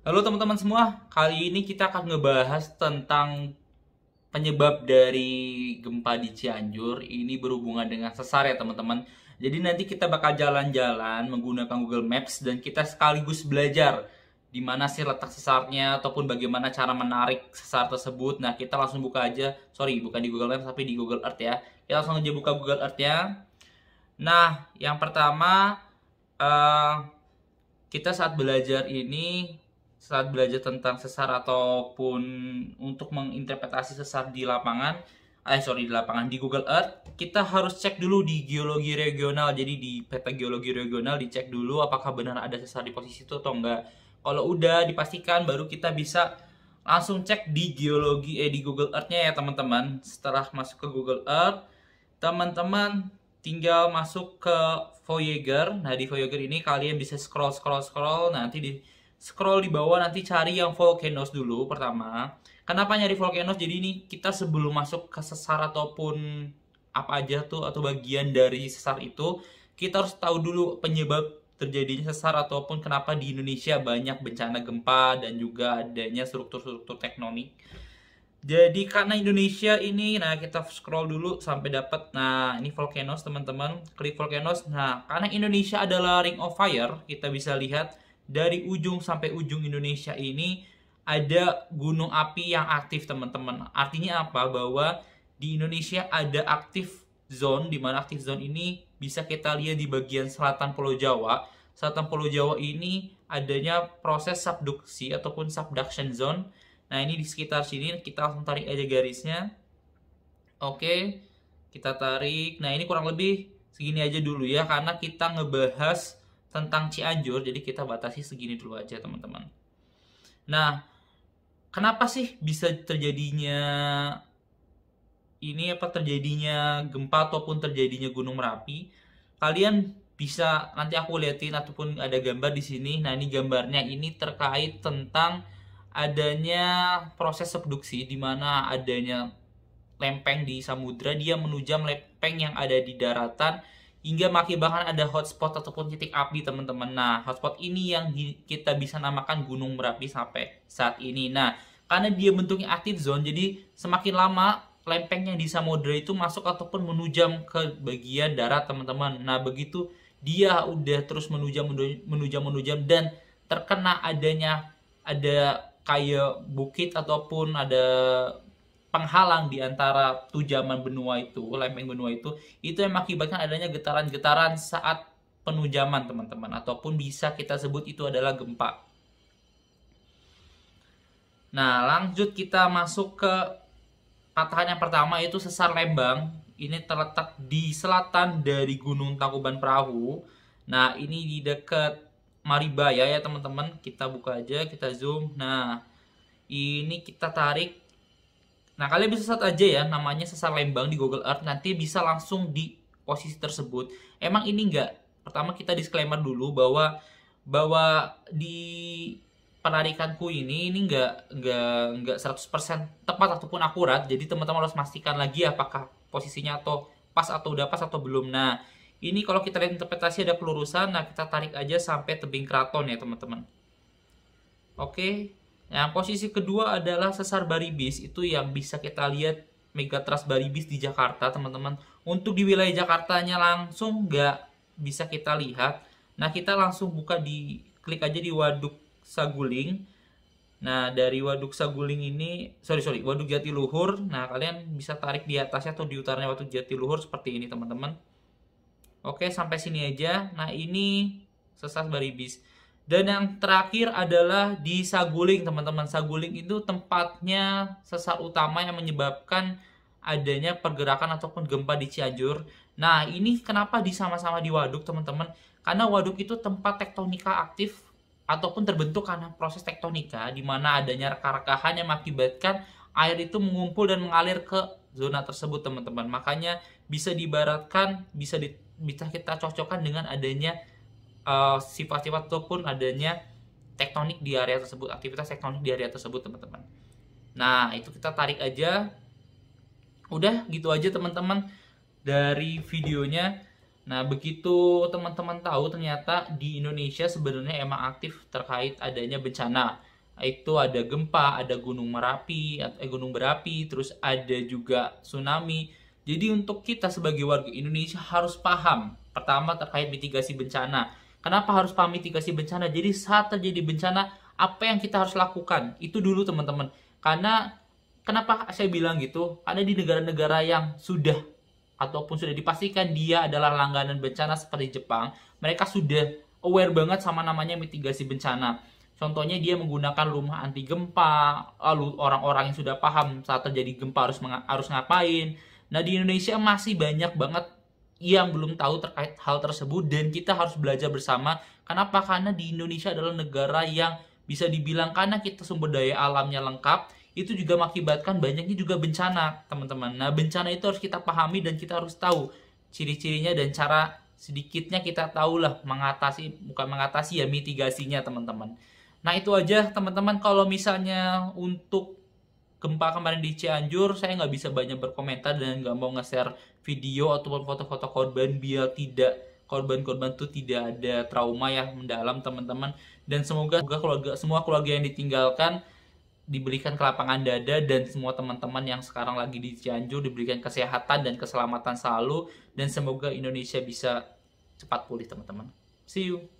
Halo teman-teman semua, kali ini kita akan ngebahas tentang penyebab dari gempa di Cianjur. Ini berhubungan dengan sesar ya teman-teman. Jadi nanti kita bakal jalan-jalan menggunakan Google Maps dan kita sekaligus belajar di mana sih letak sesarnya ataupun bagaimana cara menarik sesar tersebut. Nah, kita langsung buka aja. Sorry, bukan di Google Maps tapi di Google Earth ya. Kita langsung aja buka Google earth ya. Nah, yang pertama uh, kita saat belajar ini saat belajar tentang sesar ataupun untuk menginterpretasi sesar di lapangan eh sorry di lapangan di Google Earth kita harus cek dulu di geologi regional jadi di peta geologi regional dicek dulu apakah benar ada sesar di posisi itu atau enggak kalau udah dipastikan baru kita bisa langsung cek di geologi eh di Google Earthnya ya teman-teman setelah masuk ke Google Earth teman-teman tinggal masuk ke Voyager nah di Voyager ini kalian bisa scroll scroll scroll nanti di scroll di bawah nanti cari yang volcanoes dulu pertama. Kenapa nyari volcanoes? Jadi ini kita sebelum masuk ke sesar ataupun apa aja tuh atau bagian dari sesar itu, kita harus tahu dulu penyebab terjadinya sesar ataupun kenapa di Indonesia banyak bencana gempa dan juga adanya struktur-struktur tektonik. Jadi karena Indonesia ini, nah kita scroll dulu sampai dapat, nah ini volcanoes teman-teman, klik volcanoes. Nah karena Indonesia adalah ring of fire, kita bisa lihat dari ujung sampai ujung Indonesia ini ada gunung api yang aktif teman-teman. Artinya apa? Bahwa di Indonesia ada aktif zone, di mana aktif zone ini bisa kita lihat di bagian selatan Pulau Jawa. Selatan Pulau Jawa ini adanya proses subduksi ataupun subduction zone. Nah ini di sekitar sini kita langsung tarik aja garisnya. Oke, kita tarik. Nah ini kurang lebih segini aja dulu ya, karena kita ngebahas tentang Cianjur, jadi kita batasi segini dulu aja teman-teman. Nah, kenapa sih bisa terjadinya ini apa terjadinya gempa ataupun terjadinya gunung merapi? Kalian bisa nanti aku liatin ataupun ada gambar di sini. Nah, ini gambarnya ini terkait tentang adanya proses subduksi di mana adanya lempeng di samudra dia menuju lempeng yang ada di daratan hingga bahkan ada hotspot ataupun titik api teman-teman. Nah, hotspot ini yang kita bisa namakan Gunung Merapi sampai saat ini. Nah, karena dia bentuknya aktif zone, jadi semakin lama lempengnya di samudera itu masuk ataupun menujam ke bagian darat teman-teman. Nah, begitu dia udah terus menujam menujam menujam dan terkena adanya ada kayak bukit ataupun ada penghalang di antara tujaman benua itu, lempeng benua itu, itu yang mengakibatkan adanya getaran-getaran saat penujaman teman-teman, ataupun bisa kita sebut itu adalah gempa. Nah, lanjut kita masuk ke patahan yang pertama yaitu sesar Lembang. Ini terletak di selatan dari Gunung Tangkuban Perahu. Nah, ini di dekat Maribaya ya teman-teman. Kita buka aja, kita zoom. Nah, ini kita tarik Nah, kalian bisa search aja ya namanya sesar Lembang di Google Earth nanti bisa langsung di posisi tersebut. Emang ini enggak. Pertama kita disclaimer dulu bahwa bahwa di penarikanku ini ini enggak enggak enggak 100% tepat ataupun akurat. Jadi teman-teman harus pastikan lagi apakah posisinya atau pas atau udah pas atau belum. Nah, ini kalau kita lihat interpretasi ada pelurusan, nah kita tarik aja sampai tebing keraton ya, teman-teman. Oke, yang nah, posisi kedua adalah sesar Baribis, itu yang bisa kita lihat Megatrust Baribis di Jakarta, teman-teman. Untuk di wilayah Jakartanya langsung nggak bisa kita lihat. Nah, kita langsung buka di klik aja di Waduk Saguling. Nah, dari Waduk Saguling ini, sorry sorry, Waduk Jatiluhur. Nah, kalian bisa tarik di atasnya atau di utaranya Waduk Jatiluhur seperti ini, teman-teman. Oke, sampai sini aja. Nah, ini sesar Baribis. Dan yang terakhir adalah di Saguling, teman-teman. Saguling itu tempatnya sesar utama yang menyebabkan adanya pergerakan ataupun gempa di Cianjur. Nah, ini kenapa di sama-sama di waduk, teman-teman? Karena waduk itu tempat tektonika aktif ataupun terbentuk karena proses tektonika di mana adanya rekah rekahan yang mengakibatkan air itu mengumpul dan mengalir ke zona tersebut, teman-teman. Makanya bisa diibaratkan, bisa di, bisa kita cocokkan dengan adanya Eh, sifat-sifat uh, ataupun adanya tektonik di area tersebut, aktivitas tektonik di area tersebut, teman-teman. Nah, itu kita tarik aja. Udah gitu aja teman-teman dari videonya. Nah, begitu teman-teman tahu ternyata di Indonesia sebenarnya emang aktif terkait adanya bencana. Itu ada gempa, ada gunung Merapi, eh, gunung berapi, terus ada juga tsunami. Jadi untuk kita sebagai warga Indonesia harus paham pertama terkait mitigasi bencana Kenapa harus paham mitigasi bencana? Jadi saat terjadi bencana, apa yang kita harus lakukan? Itu dulu teman-teman. Karena kenapa saya bilang gitu? Ada di negara-negara yang sudah ataupun sudah dipastikan dia adalah langganan bencana seperti Jepang, mereka sudah aware banget sama namanya mitigasi bencana. Contohnya dia menggunakan rumah anti gempa, lalu orang-orang yang sudah paham saat terjadi gempa harus harus ngapain. Nah di Indonesia masih banyak banget yang belum tahu terkait hal tersebut dan kita harus belajar bersama. Kenapa? Karena di Indonesia adalah negara yang bisa dibilang karena kita sumber daya alamnya lengkap, itu juga mengakibatkan banyaknya juga bencana, teman-teman. Nah, bencana itu harus kita pahami dan kita harus tahu ciri-cirinya dan cara sedikitnya kita tahu lah mengatasi bukan mengatasi ya mitigasinya, teman-teman. Nah, itu aja teman-teman kalau misalnya untuk gempa kemarin di Cianjur saya nggak bisa banyak berkomentar dan nggak mau nge-share video ataupun foto-foto korban biar tidak korban-korban itu tidak ada trauma ya mendalam teman-teman dan semoga keluarga semua keluarga yang ditinggalkan diberikan kelapangan dada dan semua teman-teman yang sekarang lagi di Cianjur diberikan kesehatan dan keselamatan selalu dan semoga Indonesia bisa cepat pulih teman-teman. See you.